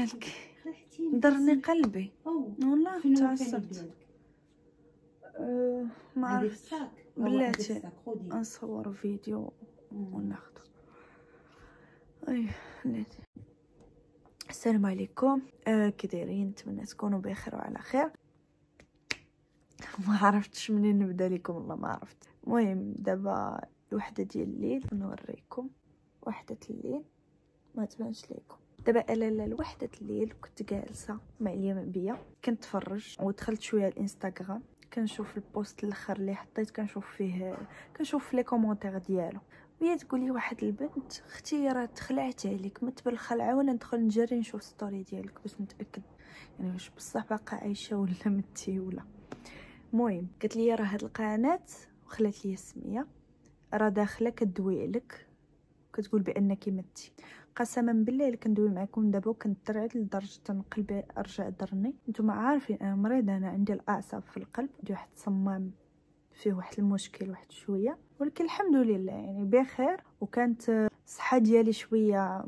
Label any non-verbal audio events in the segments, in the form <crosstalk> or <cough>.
مالك ضرني قلبي والله تعصبت أه، ما عرفت بلاتي نصور فيديو وناخذ اي بلاتي السلام عليكم آه كي دايرين نتمنى تكونوا بخير وعلى خير <laughs> ما عرفتش منين نبدا لكم والله ما عرفت المهم دابا الوحده ديال الليل نوريكم وحده الليل ما تبانش ليكم دابا انا لوحدة الليل كنت جالسه مع اليوم بيا كنتفرج ودخلت شويه الانستغرام كنشوف البوست الاخر اللي حطيت كنشوف فيه كنشوف لي كومونتير ديالو وهي تقول لي واحد البنت اختي راه تخلعت عليك ما بالخلعه وانا ندخل نجري نشوف ستوري ديالك باش نتاكد يعني واش بصح باقا عايشه ولا <laughs> متي ولا المهم قالت لي راه هاد القناه وخلات لي السميه راه داخله كدوي عليك كتقول بانك متي قسما بالله اللي كندوي معكم دابا كنترعد لدرجه قلبي رجع ضرني نتوما عارفين انا مريضه انا عندي الاعصاب في القلب عندي واحد الصمام فيه واحد المشكل واحد شويه ولكن الحمد لله يعني بخير وكانت الصحه ديالي شويه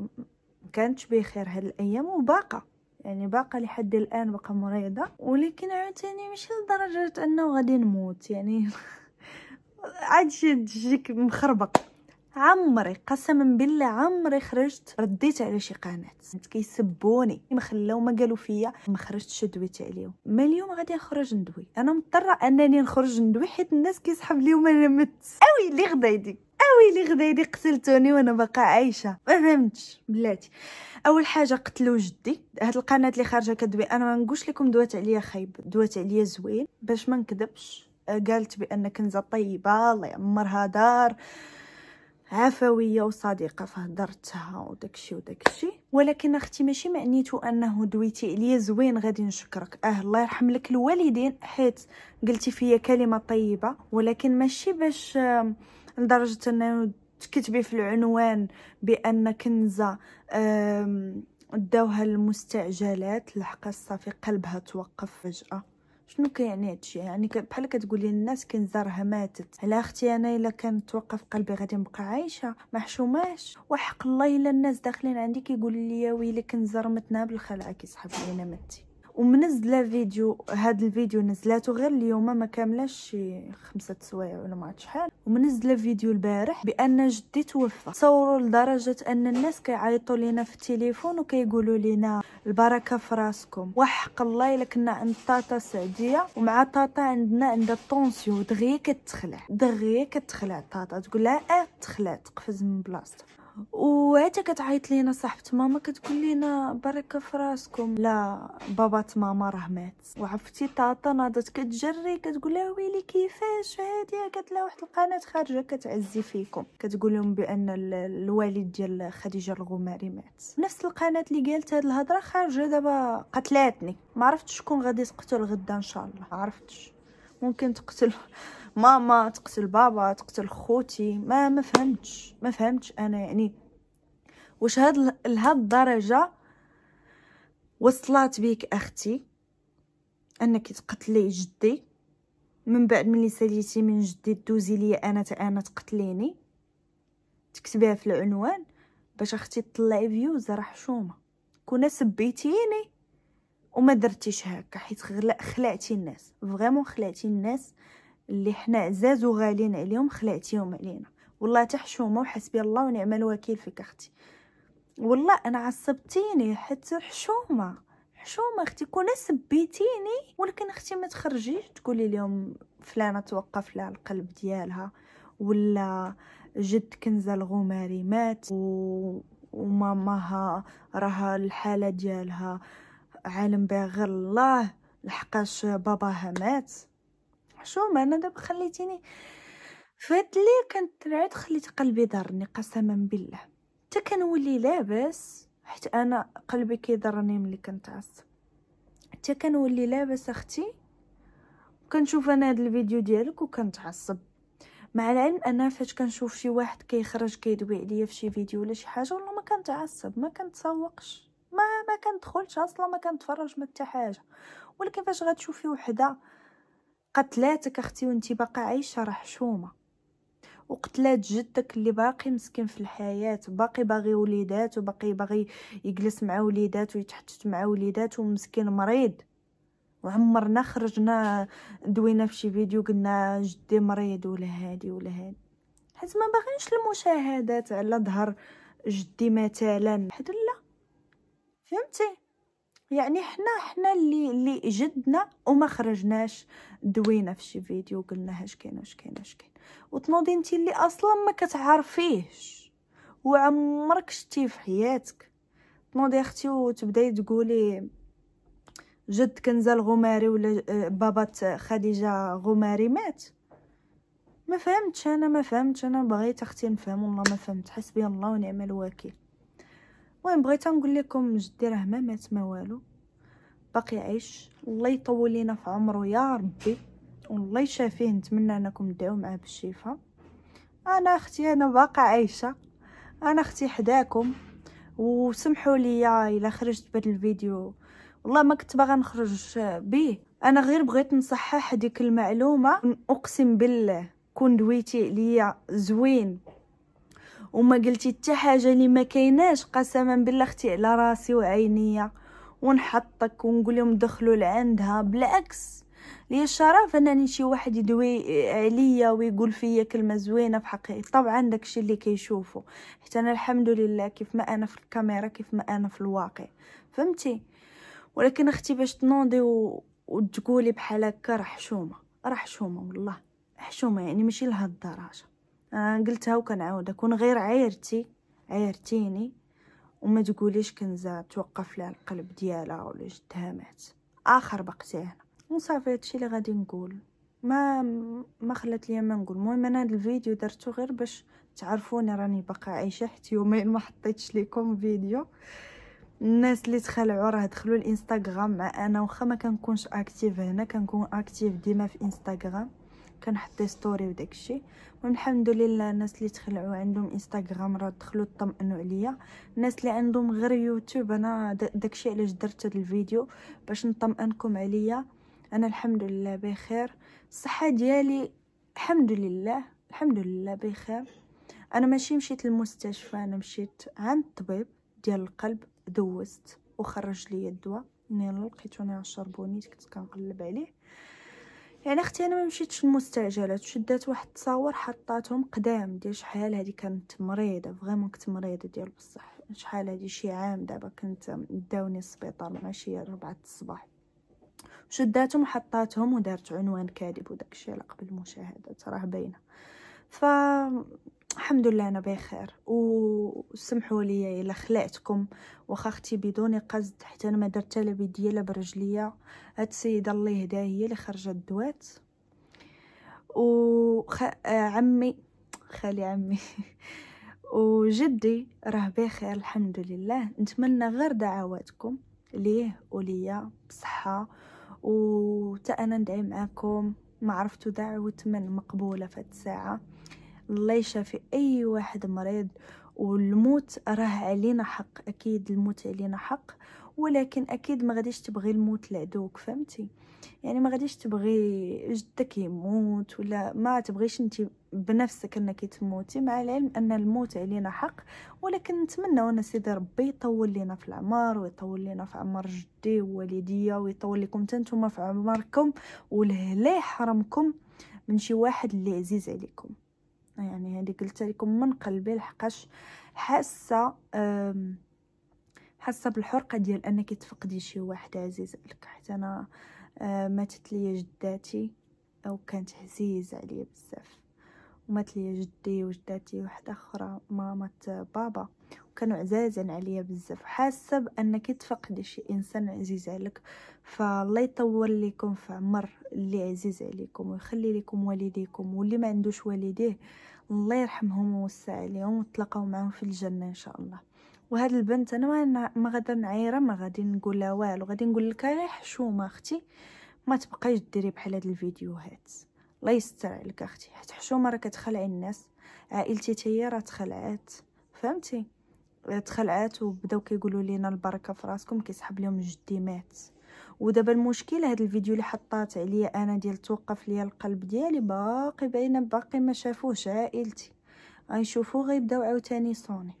كانتش بخير هاد الايام وباقه يعني باقه لحد الان باقا مريضه ولكن عاوتاني ماشي لدرجه انه غادي نموت يعني <laughs> عاد شي تجيك مخربق عمري قسما بالله عمري خرجت رديت على شي قناه كنت كيسبوني ما خلاو ما قالوا فيا ما خرجتش دويت عليهم ما اليوم غادي نخرج ندوي انا مضطره انني نخرج ندوي حيت الناس كيسحب لي وما مت اوي اللي غدايدي اوي اللي غدايدي قتلتوني وانا باقا عايشه ما فهمتش بلاتي اول حاجه قتلوا جدي هاد القناه اللي خارجه كدوي انا ما نقولش لكم دوات عليا خايب دوات عليا زوين باش ما نكذبش قالت بان كنزه طيبه الله يعمرها دار عفويه وصديقه فهدرتها وداكشي وداكشي ولكن اختي ماشي معنيتو انه دويتي عليا زوين غادي نشكرك اه الله يرحم لك الوالدين حيت قلتي فيا كلمه طيبه ولكن ماشي باش آه، لدرجه انه تكتبي في العنوان بان كنزه داوها المستعجلات لحقا صافي قلبها توقف فجاه شنو كيعني هادشي يعني بحال كتقولي كاين زارها ماتت على اختي انا الا كانت توقف قلبي غادي نبقى عايشه ما حشوماش وحق الله الا الناس داخلين عندي كيقول لي ويلي كنزر متنا بالخلعه كيسحب لينا متي ومنزله فيديو هاد الفيديو نزلاته غير اليوم ما كاملاش شي خمسة سوايع ولا ما عرفت شحال ومنزله فيديو البارح بان جدي توفى صوروا لدرجه ان الناس كيعيطوا لينا في التليفون وكيقولوا لينا البركه في راسكم وحق الله الا كنا عند طاطا سعديه ومع طاطا عندنا عندها الطونسيون دغيا كتخلع دغيا كتخلع طاطا تقول لها اه تخلع تقفز من بلاصتها وحتى كتعيط لينا صاحبه ماما كتقول لينا بركه في راسكم لا بابات ماما راه مات وعفتي طاطا ناضت كتجري كتقول لها ويلي كيفاش هادي كتلا واحد القناه خارجه كتعزي فيكم كتقول لهم بان الوالد ديال خديجه الغماري مات نفس القناه اللي قالت هاد الهضره خارجه دابا قتلاتني ما عرفتش شكون غادي تقتل غدا ان شاء الله عرفتش ممكن تقتل ماما تقتل بابا تقتل خوتي ما ما فهمتش ما فهمتش انا يعني واش هاد لهاد الدرجه وصلت بيك اختي انك تقتلي جدي من بعد ملي ساليتي من جدي دوزي ليا انا تا انا تقتليني تكتبيها في العنوان باش اختي تطلعي فيوز راه حشومه كون سبيتيني وما درتيش هكا حيت خلعتي الناس فريمون خلعتي الناس اللي حنا عزاز وغالين عليهم خلعتيهم علينا والله تحشومه وحسبي الله ونعم الوكيل فيك اختي والله انا عصبتيني حتى حشومه حشومه اختي كون سبيتيني ولكن اختي ما تخرجيش تقولي لهم فلانه توقف لها القلب ديالها ولا جد كنزه الغماري مات و... وماماها راها الحاله ديالها عالم بها غير الله لحقاش باباها مات حشومه انا دابا خليتيني فهاد هاد الليل كنت عاد خليت قلبي ضرني قسما بالله حتى كنولي لاباس حتى انا قلبي كيضرني ملي كنتعصب حتى كنولي لاباس اختي كنشوف انا هاد الفيديو ديالك وكنتعصب مع العلم انا فاش كنشوف شي واحد كيخرج كيدوي عليا في شي فيديو ولا شي حاجه والله ما كنتعصب ما كنتسوقش ما ما كندخلش اصلا ما كنتفرج ما حتى حاجه ولكن فاش غتشوفي وحده قتلاتك اختي وانت باقا عايشه راه حشومه وقتلات جدك اللي باقي مسكين في الحياة باقي باغي وليدات وباقي باغي يجلس مع وليدات ويتحتت مع وليدات ومسكين مريض وعمرنا خرجنا دوينا في شي فيديو قلنا جدي مريض ولا هادي ولا هادي حيت ما باغينش المشاهدات على ظهر جدي مثلا حد لا فهمتي يعني حنا حنا اللي اللي جدنا وما خرجناش دوينا في شي فيديو قلنا اش كاين واش كاين واش كاين وتنوضي انت اللي اصلا ما كتعرفيهش وعمرك شتي في حياتك تنوضي اختي وتبداي تقولي جد كنزة الغماري ولا آه، بابا خديجة غماري مات ما فهمتش انا ما فهمتش انا بغيت اختي نفهم والله ما فهمت حسبي الله ونعم الوكيل المهم بغيت نقول لكم جدي راه ما مات ما والو باقي عايش الله يطول لينا في عمره يا ربي والله يشافيه نتمنى انكم تدعوا معاه بالشفاء انا اختي انا باقا عايشه انا اختي حداكم وسمحوا لي الا خرجت بهذا الفيديو والله ما كنت باغا نخرج به انا غير بغيت نصحح هذيك المعلومه اقسم بالله كون دويتي ليا زوين وما قلتي حتى حاجه اللي ما كايناش قسما بالله اختي على راسي وعينيا ونحطك ونقول لهم دخلوا لعندها بالعكس لي الشرف انني شي واحد يدوي عليا ويقول فيا كلمه زوينه في حقي طبعا داكشي اللي كيشوفه حتى انا الحمد لله كيف ما انا في الكاميرا كيف ما انا في الواقع فهمتي ولكن اختي باش تنوضي و... وتقولي بحال هكا راه حشومه راه حشومه والله حشومه يعني ماشي لهاد الدرجه آه، قلتها وكنعاود اكون غير عايرتي عايرتيني وما تقوليش كنزه توقف لها القلب ديالها ولا جدها مات اخر بقتي هنا وصافي هادشي اللي غادي نقول ما ما خلات ليا ما نقول المهم انا هاد الفيديو درتو غير باش تعرفوني راني باقا عايشه حتى يومين ما حطيتش ليكم فيديو الناس اللي تخلعوا راه دخلوا الانستغرام مع انا واخا ما كنكونش اكتيف هنا كنكون اكتيف ديما في انستغرام كنحط لي ستوري وداكشي المهم الحمد لله الناس اللي تخلعوا عندهم انستغرام راه دخلوا طمئنوا عليا الناس اللي عندهم غير يوتيوب انا داكشي علاش درت هذا الفيديو باش نطمئنكم عليا انا الحمد لله بخير الصحه ديالي الحمد لله الحمد لله بخير انا ماشي مشيت للمستشفى انا مشيت عند الطبيب ديال القلب دوزت وخرج لي الدواء ملي لقيتوني على شربونيت كنت كنقلب عليه يعني اختي انا ما مشيتش المستعجلات شدات واحد التصاور حطاتهم قدام ديال شحال هذه كانت مريضه فريمون كنت مريضه ديال بصح شحال هذه شي عام دابا كنت داوني السبيطار ماشي 4 الصباح شداتهم وحطاتهم ودارت عنوان كاذب وداكشي على قبل المشاهدات راه باينه ف الحمد لله انا بخير وسمحوا لي الا خلعتكم واخا اختي بدون قصد حتى انا ما درت لا ديالها برجليا هاد السيده الله يهداها هي اللي خرجت دوات و خ... عمي خالي عمي <laughs> وجدي راه بخير الحمد لله نتمنى غير دعواتكم ليه وليا بصحه وتا انا ندعي معاكم ما عرفتوا دعوه من مقبوله فهاد الساعه الله يشافي اي واحد مريض والموت راه علينا حق اكيد الموت علينا حق ولكن اكيد ما غاديش تبغي الموت لعدوك فهمتي يعني ما غاديش تبغي جدك يموت ولا ما تبغيش انت بنفسك انك تموتي مع العلم ان الموت علينا حق ولكن نتمنى ان سيدي ربي يطول لينا في العمر ويطول لينا في عمر جدي ووالديا ويطول لكم نتوما في عمركم والهلا يحرمكم من شي واحد اللي عزيز عليكم يعني هذه قلت لكم من قلبي لحقاش حاسه حاسه بالحرقه ديال انك تفقدي شي واحد عزيز عليك حتى انا آه، ماتت ليا جداتي او كانت عزيزه عليا بزاف ومات ليا جدي وجداتي واحده اخرى مامة بابا كانوا عزازين عليا بزاف حاسه بانك تفقد شي انسان عزيز عليك فالله يطول لكم في عمر اللي عزيز عليكم ويخلي لكم والديكم واللي ما عندوش والديه الله يرحمهم ويوسع عليهم وتلاقاو معاهم في الجنه ان شاء الله وهاد البنت انا ما غادا نعيره ما غادي نقولها والو غادي نقول لك يا حشومه اختي ما تبقايش ديري بحال هاد الفيديوهات الله يستر عليك اختي حيت حشومه راه كتخلعي الناس عائلتي تاهي راه تخلعات فهمتي تخلعات وبداو كيقولوا لينا البركه في راسكم كيسحب لهم جدي مات ودابا المشكل هذا الفيديو اللي حطات عليا انا ديال توقف ليا القلب ديالي باقي باينه باقي ما شافوش عائلتي غنشوفو غيبداو عاوتاني صوني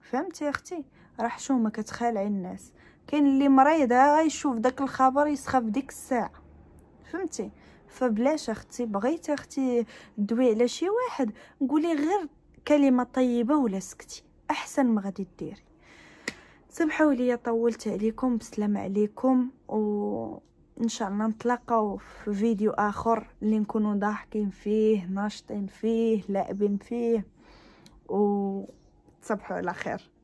فهمتي اختي راه حشومه كتخالع الناس كاين اللي مريض غيشوف داك الخبر يسخف ديك الساعه فهمتي فبلاش اختي بغيتي اختي دوي على شي واحد قولي غير كلمه طيبه ولا سكتي احسن ما غادي ديري سمحوا لي طولت عليكم بسلام عليكم وان شاء الله نتلاقاو في فيديو اخر اللي نكونوا ضاحكين فيه ناشطين فيه لاعبين فيه و تصبحوا على خير